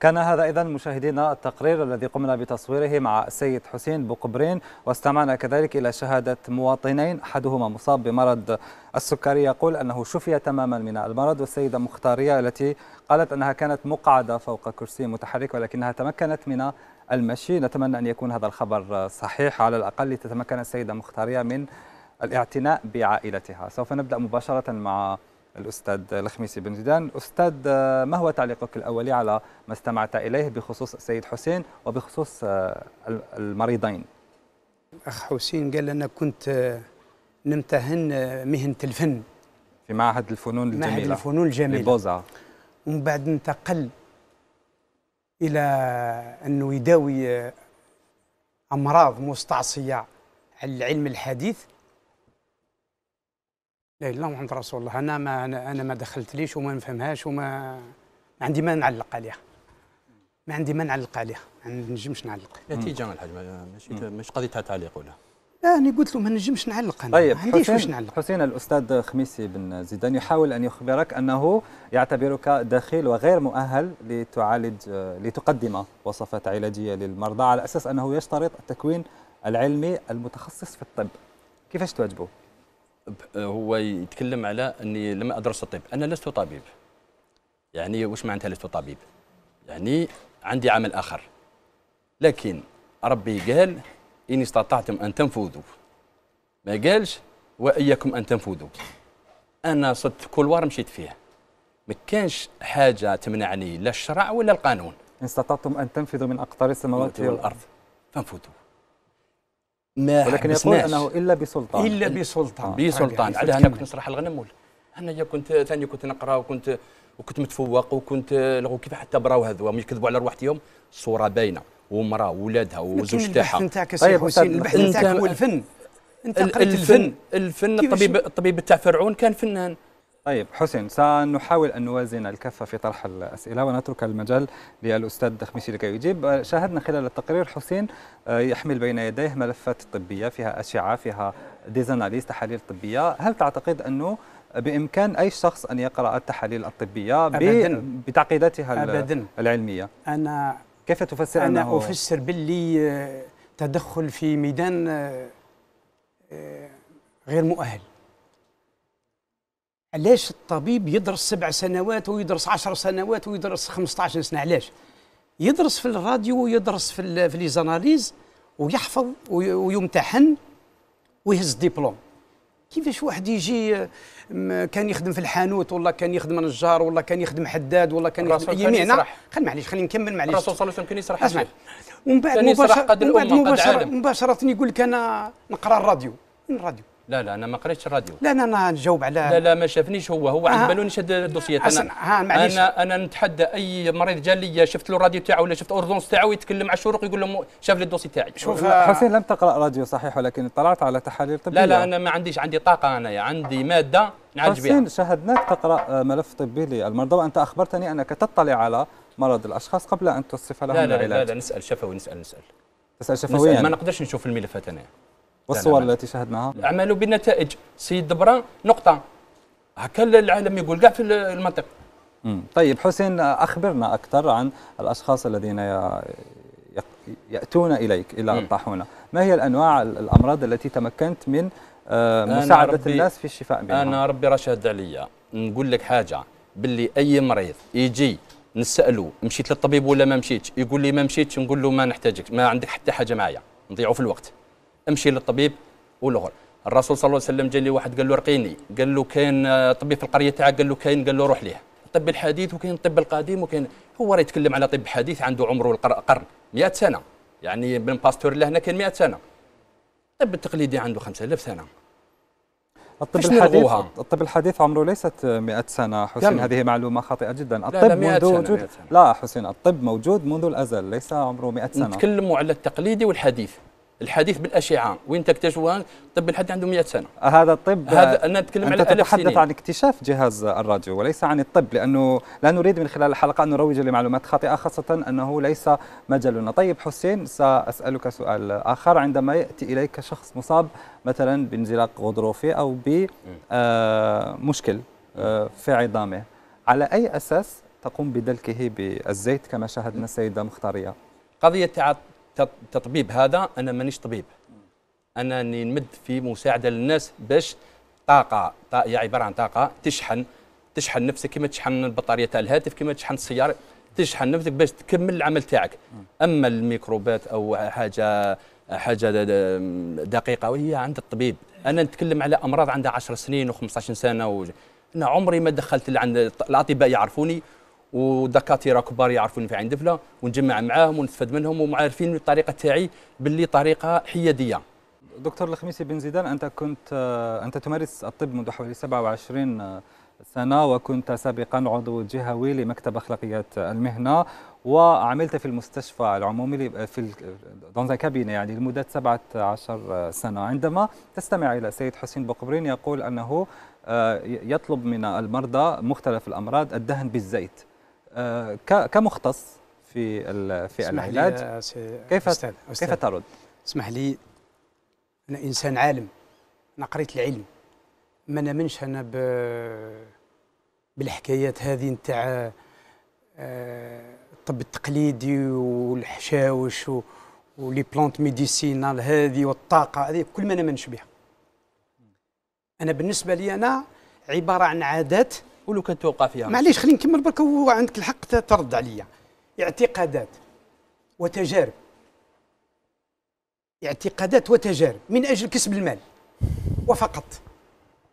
كان هذا إذا مشاهدينا التقرير الذي قمنا بتصويره مع السيد حسين بوقبرين واستمعنا كذلك إلى شهادة مواطنين أحدهما مصاب بمرض السكري يقول أنه شفي تماما من المرض والسيدة مختارية التي قالت أنها كانت مقعدة فوق كرسي متحرك ولكنها تمكنت من المشي نتمنى أن يكون هذا الخبر صحيح على الأقل لتتمكن السيدة مختارية من الاعتناء بعائلتها سوف نبدأ مباشرة مع الأستاذ الخميسي بن زيدان أستاذ ما هو تعليقك الأولي على ما استمعت إليه بخصوص السيد حسين وبخصوص آه، المريضين الأخ حسين قال أنا كنت آه، نمتهن آه، مهنة الفن في معهد الفنون الجميلة معهد الفنون الجميلة لبوزة ومن بعد انتقل إلى أنه يداوي أمراض مستعصية على العلم الحديث لا اله الا الله محمد رسول الله انا ما انا ما دخلتليش وما نفهمهاش وما ما عندي ما نعلق عليها ما عندي ما نعلق عليها ما نجمش نعلق نتيجه الحاج ماشي ماشي قضيه تاع تعليق ولا لا انا قلت له ما نجمش نعلق انا طيب ما عنديش واش نعلق حسين الاستاذ خميسي بن زيدان يحاول ان يخبرك انه يعتبرك دخيل وغير مؤهل لتعالج لتقدم وصفات علاجيه للمرضى على اساس انه يشترط التكوين العلمي المتخصص في الطب كيفاش تواجبه؟ آه، هو يتكلم على اني لما ادرس الطب انا لست طبيب يعني واش معناتها لست طبيب يعني عندي عمل اخر لكن ربي قال ان استطعتم ان تنفذوا ما قالش واياكم ان تنفذوا انا صدت كل وار مشيت فيه ما كانش حاجه تمنعني لا الشرع ولا القانون ان استطعتم ان تنفذوا من اقطار السماوات والارض فانفذوا ما ولكن يقول انه الا بسلطان الا بسلطان بسلطان على انا كنت نشرح ولا انا كنت ثاني كنت نقرا وكنت وكنت متفوق وكنت لغو كيف حتى براو هذو يكذبوا على رواحتهم صوره باينه ومراه وولادها وزوج تاعها نتاعك طيب حسين البحث نتاعك هو الفن انت قريت الفن الفن الطبيب الطبيب تاع فرعون كان فنان طيب حسين سنحاول أن نوازن الكفة في طرح الأسئلة ونترك المجال للأستاذ خميسي لكي يجيب شاهدنا خلال التقرير حسين آه، يحمل بين يديه ملفات طبية فيها أشعة فيها ديزاناليز تحاليل طبية هل تعتقد أنه بإمكان أي شخص أن يقرأ التحاليل الطبية أبداً بتعقيداتها أبداً العلمية أنا كيف تفسر أنا أنه أفسر باللي آه، تدخل في ميدان آه، غير مؤهل علاش الطبيب يدرس سبع سنوات ويدرس عشر سنوات ويدرس 15 سنه علاش يدرس في الراديو ويدرس في في ليزاناليز ويحفظ ويمتحن ويهز ديبلوم كيفاش واحد يجي كان يخدم في الحانوت ولا كان يخدم نجار ولا كان يخدم حداد ولا كان يخدم يمينا خل معليش خليني نكمل معليش الرسول صلى الله عليه وسلم كان يسرح اسمع ومن بعد بعد مباشره مباشره يقول لك انا نقرا الراديو الراديو لا لا انا ما قريتش الراديو لا لا انا نجاوب على لا لا ما شافنيش هو هو على بالوني شد الدوسيات انا انا انا نتحدى اي مريض جا لي شفت له الراديو تاعو ولا شفت اوردونس تاعو يتكلم على الشروق يقول له شاف لي الدوسي تاعي شوف آه، حسين لم تقرا راديو صحيح ولكن اطلعت على تحاليل طبيه لا لا انا ما عنديش عندي طاقه انايا عندي ماده نعالج بها حسين شاهدناك تقرا آه، ملف طبي للمرضى وانت اخبرتني انك تطلع على مرض الاشخاص قبل ان توصف لهم لا لا العلاج لا لا نسال شفوي نسال نسال تسال شفويا ما نقدرش نشوف الملفات انايا والصور التي شاهدناها عملوا بالنتائج سيد دبران نقطه هكا العالم يقول كاع في المنطق طيب حسين أخبرنا أكثر عن الأشخاص الذين يأتون إليك إلى الطاحونة ما هي الأنواع الأمراض التي تمكنت من آه، مساعدة الناس في الشفاء منها أنا ربي رشد عليا نقول لك حاجة باللي أي مريض يجي نسأله مشيت للطبيب ولا ما مشيتش يقول لي ما مشيتش نقول له ما نحتاجك ما عندك حتى حاجة معايا نضيعوا في الوقت امشي للطبيب والغل الرسول صلى الله عليه وسلم جا لي واحد قال له رقيني قال له كاين طبيب في القريه تاعك قال له كاين قال له روح ليه الطب الحديث وكاين الطب القديم وكاين هو راه يتكلم على طب حديث عنده عمره قرن 100 سنه يعني بن باستور لهنا كان 100 سنه الطب التقليدي عنده 5000 سنه الطب الحديث الطب الحديث عمره ليست 100 سنه حسين كم؟ هذه معلومه خاطئه جدا الطب لا لا منذ سنة وجود سنة. لا حسين الطب موجود منذ الازل ليس عمره 100 سنه نتكلموا على التقليدي والحديث الحديث بالاشعه وين تكتشفها الطب الحديث عنده 100 سنه آه، هذا الطب هذا انا نتكلم على الاف سنين عن اكتشاف جهاز الراديو وليس عن الطب لانه لا نريد من خلال الحلقه ان نروج لمعلومات خاطئه خاصه انه ليس مجالنا طيب حسين ساسالك سؤال اخر عندما ياتي اليك شخص مصاب مثلا بانزلاق غضروفي او بمشكل آه، آه، في عظامه على اي اساس تقوم بدلكه بالزيت كما شاهدنا السيده مختاريه قضيه تطبيب هذا انا مانيش طبيب انا نمد في مساعده للناس باش طاقه هي عباره عن طاقه تشحن تشحن نفسك كما تشحن البطاريه تاع الهاتف كما تشحن السياره تشحن نفسك باش تكمل العمل تاعك اما الميكروبات او حاجه حاجه دقيقه وهي عند الطبيب انا نتكلم على امراض عندها 10 سنين و15 سنه و... انا عمري ما دخلت عند الاطباء يعرفوني ودكاتره كبار يعرفون في عين دفله ونجمع معاهم ونستفاد منهم ومعارفين الطريقه تاعي باللي طريقه حياديه دكتور الخميسي بن زيدان انت كنت انت تمارس الطب منذ حوالي 27 سنة وكنت سابقا عضو جهوي لمكتب أخلاقيات المهنة وعملت في المستشفى العمومي في دونزا كابينة يعني لمدة 17 سنة عندما تستمع إلى سيد حسين بقبرين يقول أنه آه، يطلب من المرضى مختلف الأمراض الدهن بالزيت آه، كمختص في في العلاج آه، كيف أستاذ. أستاذ. كيف ترد؟ اسمح لي انا انسان عالم انا قريت العلم ما نامنش انا ب... بالحكايات هذه نتاع الطب آه، التقليدي والحشاوش و... ولي بلانت ميديسينال هذه والطاقه هذه كل ما نامنش بها انا بالنسبه لي انا عباره عن عادات ولو كان توقع فيها معليش خليني نكمل برك وعندك الحق ترد عليا اعتقادات وتجارب اعتقادات وتجارب من اجل كسب المال وفقط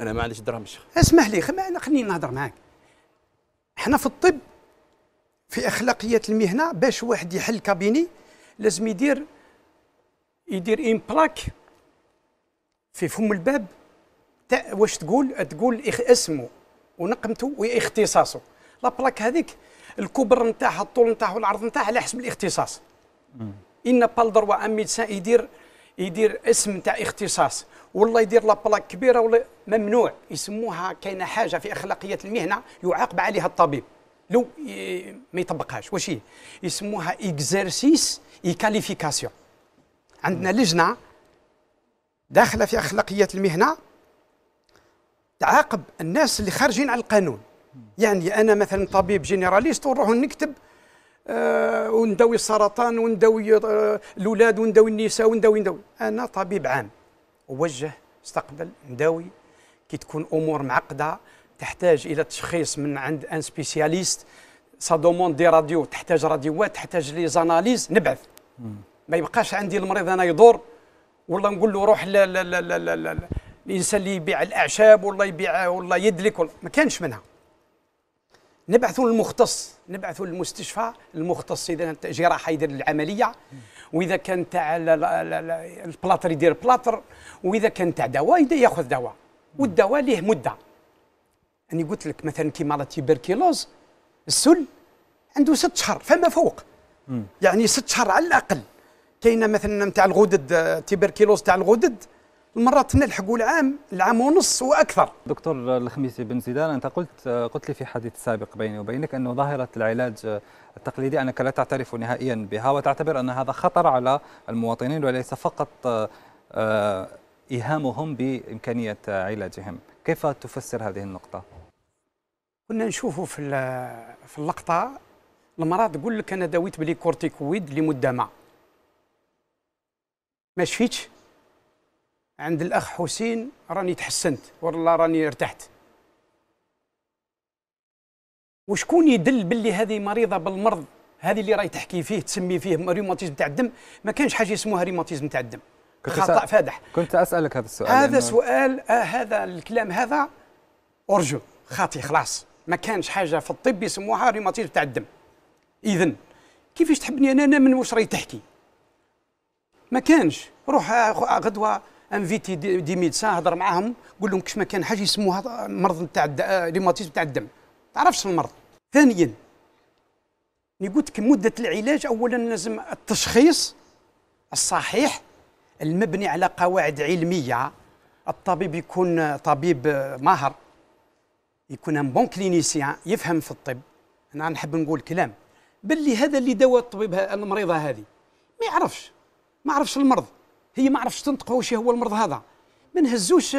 انا ما عنديش درهم شيخ اسمح لي خليني نهضر معاك احنا في الطب في اخلاقيات المهنه باش واحد يحل كابيني لازم يدير يدير ان بلاك في فم الباب واش تقول تقول اسمه ونقمته واختصاصه لا بلاك هذيك الكبر نتاعها الطول نتاعها والعرض نتاعها على حسب الاختصاص ان بالدر وان ميدسان يدير يدير اسم نتاع اختصاص والله يدير لا بلاك كبيره ولا ممنوع يسموها كاينه حاجه في اخلاقيات المهنه يعاقب عليها الطبيب لو ما يطبقهاش واش هي يسموها اكزرسيس اي كاليفيكاسيون عندنا لجنه داخله في اخلاقيات المهنه تعاقب الناس اللي خارجين على القانون يعني انا مثلا طبيب جنراليست ونروح نكتب آه ونداوي السرطان ونداوي آه الاولاد ونداوي النساء ونداوي ندوي انا طبيب عام اوجه استقبل نداوي كي تكون امور معقده تحتاج الى تشخيص من عند ان سبيسياليست سا دوموند دي راديو تحتاج راديوات تحتاج لي زاناليز نبعث ما يبقاش عندي المريض انا يدور والله نقول له روح لا لا لا لا لا, لا الانسان اللي يبيع الاعشاب والله يبيع والله يدلك والله ما كانش منها نبعثوا للمختص نبعثوا للمستشفى المختص اذا كانت جراحه يدير العمليه واذا كان تاع البلاطر يدير بلاطر واذا كان تاع دواء ياخذ دواء والدواء ليه مده اني قلت لك مثلا كيما لا تيبركيلوز السل عنده ست شهر فما فوق يعني ست شهر على الاقل كاينه مثلا نتاع الغدد تيبركيلوز تاع الغدد المرات نلحقوا العام العام ونص واكثر دكتور الخميسي بن زيدان انت قلت قلت لي في حديث سابق بيني وبينك انه ظاهره العلاج التقليدي انك لا تعترف نهائيا بها وتعتبر ان هذا خطر على المواطنين وليس فقط آه، ايهامهم بامكانيه علاجهم كيف تفسر هذه النقطه كنا نشوفوا في في اللقطه المرض تقول لك انا داويت بلي كورتيكويد لمده ما ما شفيتش عند الاخ حسين راني تحسنت والله راني ارتحت وشكون يدل باللي هذه مريضه بالمرض هذه اللي راهي تحكي فيه تسمي فيه ريوماتيزم تاع الدم ما كانش حاجه اسمها ريوماتيزم تاع الدم خطا فادح كنت اسالك هذا السؤال هذا يعني سؤال آه هذا الكلام هذا ارجو خاطي خلاص ما كانش حاجه في الطب يسموها ريوماتيزم تاع الدم اذا كيفاش تحبني انا انا من واش راهي تحكي ما كانش روح آه، غدوه انفيتي دي, ميدسان هضر معاهم قول لهم كش ما كان حاجه يسموها مرض نتاع آه، ريماتيزم نتاع الدم تعرفش المرض ثانيا لك مده العلاج اولا لازم التشخيص الصحيح المبني على قواعد علميه الطبيب يكون طبيب آه، ماهر يكون ان بون كلينيسيان يفهم في الطب انا نحب نقول كلام باللي هذا اللي دواء الطبيب المريضه هذه ما يعرفش ما يعرفش المرض هي ما عرفتش تنطق واش هو المرض هذا ما نهزوش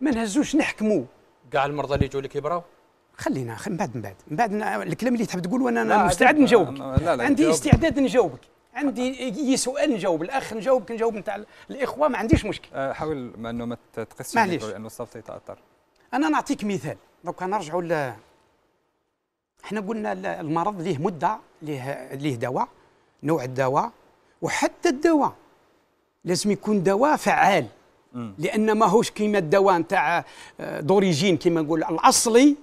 ما نهزوش نحكموا كاع المرضى اللي يجوا لك يبراو خلينا من بعد من بعد من بعد الكلام اللي تحب تقوله انا, أنا مستعد نجاوبك لا لا عندي استعداد نجاوبك عندي اي سؤال نجاوب الاخ نجاوبك نجاوب نتاع الاخوه ما عنديش مشكل أه، حاول ما انه ما تقسش لانه الصوت يتاثر انا نعطيك مثال دوكا نرجعوا ل احنا قلنا المرض ليه مده ليه ليه دواء نوع الدواء وحتى الدواء لازم يكون دواء فعال لان ماهوش كيما الدواء نتاع آه، دوريجين كيما نقول الاصلي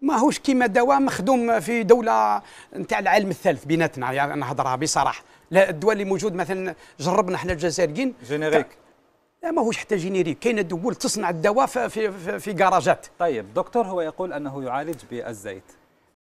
ماهوش كيما دواء مخدوم في دوله نتاع العالم الثالث بيناتنا يعني نهضرها بصراحه لا الدواء اللي موجود مثلا جربنا احنا الجزائريين جينيريك لا ماهوش حتى جينيريك كاين الدول تصنع الدواء في في في, طيب دكتور هو يقول انه يعالج بالزيت